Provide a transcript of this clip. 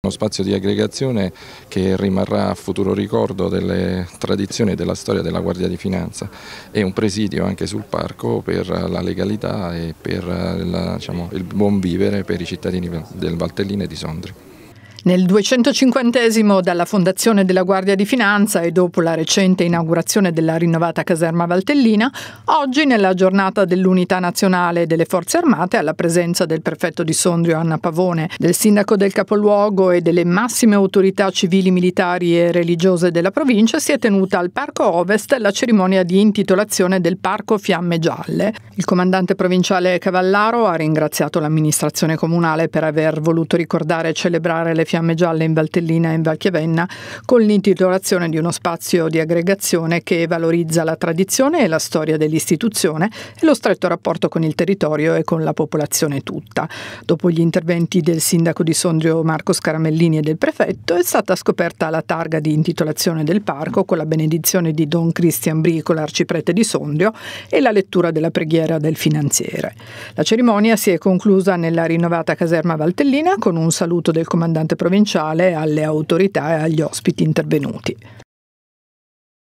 Uno spazio di aggregazione che rimarrà a futuro ricordo delle tradizioni e della storia della Guardia di Finanza e un presidio anche sul parco per la legalità e per la, diciamo, il buon vivere per i cittadini del Valtellino e di Sondri. Nel 250 dalla fondazione della Guardia di Finanza e dopo la recente inaugurazione della rinnovata caserma Valtellina, oggi nella giornata dell'Unità Nazionale delle Forze Armate, alla presenza del prefetto di Sondrio Anna Pavone, del sindaco del capoluogo e delle massime autorità civili, militari e religiose della provincia, si è tenuta al Parco Ovest la cerimonia di intitolazione del Parco Fiamme Gialle. Il comandante provinciale Cavallaro ha ringraziato l'amministrazione comunale per aver voluto ricordare e celebrare le Fiamme Gialle in Valtellina e in Valchiavenna con l'intitolazione di uno spazio di aggregazione che valorizza la tradizione e la storia dell'istituzione e lo stretto rapporto con il territorio e con la popolazione tutta. Dopo gli interventi del sindaco di Sondrio Marco Scaramellini e del prefetto è stata scoperta la targa di intitolazione del parco con la benedizione di Don Cristian Brico, l'arciprete di Sondrio, e la lettura della preghiera del finanziere. La cerimonia si è conclusa nella rinnovata caserma Valtellina con un saluto del comandante provinciale alle autorità e agli ospiti intervenuti.